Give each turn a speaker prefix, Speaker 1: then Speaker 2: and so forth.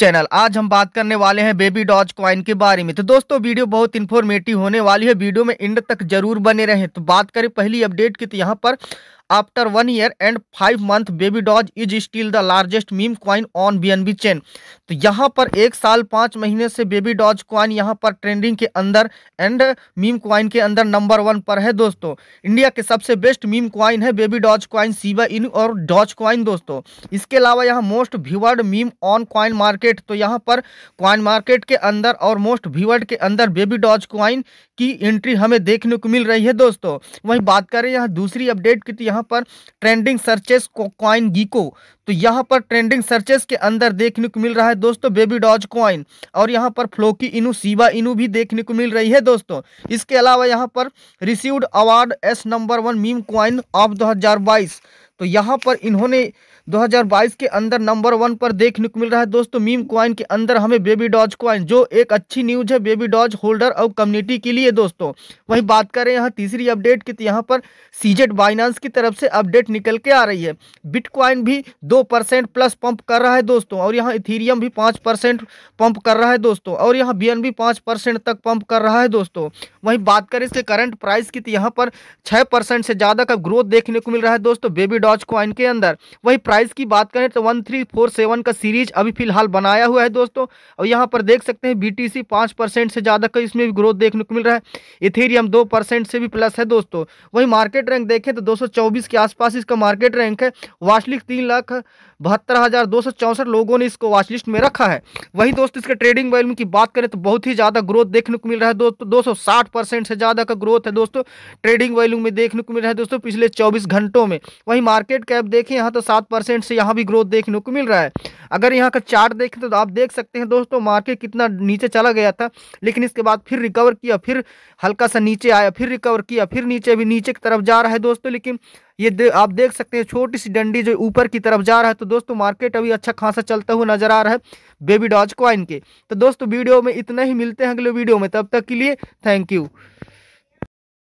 Speaker 1: channel आज हम बात करने वाले हैं बेबी डॉज क्वाइन के बारे में तो दोस्तों वीडियो बहुत इन्फॉर्मेटिव होने वाली है वीडियो में इंड तक जरूर बने रहें तो बात करें पहली अपडेट की तो यहाँ पर after one year and five month baby Doge is still the largest meme coin on B chain तो यहाँ पर एक साल पाँच महीने से बेबी डॉज क्वाइन यहाँ पर ट्रेंडिंग के अंदर एंड मीम क्वाइन के अंदर नंबर वन पर है दोस्तों इंडिया के सबसे बेस्ट मीम क्वाइन है baby Doge coin Shiba Inu और डॉज क्वाइन दोस्तों इसके अलावा यहाँ most viewed meme on coin market तो यहाँ पर क्वाइन मार्केट के अंदर और मोस्ट भीवर्ड के अंदर बेबी डॉज क्वाइन की एंट्री हमें देखने को मिल रही है दोस्तों वहीं बात करें यहाँ दूसरी अपडेट की तो यहाँ यहाँ पर ट्रेंडिंग सर्चेस को कॉइन गीको तो यहाँ पर ट्रेंडिंग सर्चेस के अंदर देखने को मिल रहा है दोस्तों बेबी डॉज कॉइन और यहाँ पर फ्लोकी इनू सीवा इनू भी देखने को मिल रही है दोस्तों इसके अलावा यहाँ पर received award as number one meme coin of दो तो यहाँ पर इन्होंने 2022 के अंदर नंबर वन पर देखने को मिल रहा है दोस्तों मीम क्वाइन के अंदर हमें बेबी डॉज क्वाइन जो एक अच्छी न्यूज है बेबी डॉज होल्डर और कम्युनिटी के लिए दोस्तों वही बात करें यहाँ तीसरी अपडेट की तो यहाँ पर सीजेट बाइनांस की तरफ से अपडेट निकल के आ रही है बिटकॉइन भी दो परसेंट प्लस पंप कर रहा है दोस्तों और यहाँ इथीरियम भी पाँच परसेंट पंप कर रहा है दोस्तों और यहाँ बी एन परसेंट तक पंप कर रहा है दोस्तों वहीं बात करें इसके करंट प्राइस की तो यहाँ पर छः परसेंट से ज़्यादा का ग्रोथ देखने को मिल रहा है दोस्तों बेबी डॉज डॉज क्वाइन के अंदर वही प्राइस की बात करें तो वन थ्री फोर सेवन का सीरीज अभी फिलहाल बनाया हुआ है दोस्तों और यहाँ पर देख सकते हैं बी टी सी पाँच परसेंट से ज़्यादा का इसमें भी ग्रोथ देखने को मिल रहा है इथेरियम दो परसेंट से भी प्लस है दोस्तों वही मार्केट रैंक देखें तो दो सौ चौबीस के आसपास इसका मार्केट रैंक है वाचलिस्ट तीन लाख बहत्तर हज़ार दो सौ चौंसठ लोगों ने इसको वॉचलिस्ट में रखा है वही दोस्त इसके ट्रेडिंग वैल्यू की बात करें तो बहुत ही ज़्यादा ग्रोथ देखने को मिल रहा है दोस्तों दो सौ साठ परसेंट से ज़्यादा का ग्रोथ है दोस्तों ट्रेडिंग वैल्यू में देखने को मिल रहा है दोस्तों पिछले चौबीस घंटों में वही मार्केट कैप देखें यहाँ तो सात परसेंट से यहाँ भी ग्रोथ देखने को मिल रहा है अगर यहाँ का चार्ट देखें तो आप देख सकते हैं दोस्तों मार्केट कितना नीचे चला गया था लेकिन इसके बाद फिर रिकवर किया फिर हल्का सा नीचे आया फिर रिकवर किया फिर नीचे भी नीचे की तरफ जा रहा है दोस्तों लेकिन ये दे, आप देख सकते हैं छोटी सी डंडी जो ऊपर की तरफ जा रहा है तो दोस्तों मार्केट अभी अच्छा खासा चलता हुआ नजर आ रहा है बेबी डॉज क्वाइन के तो दोस्तों वीडियो में इतना ही मिलते हैं अगले वीडियो में तब तक के लिए थैंक यू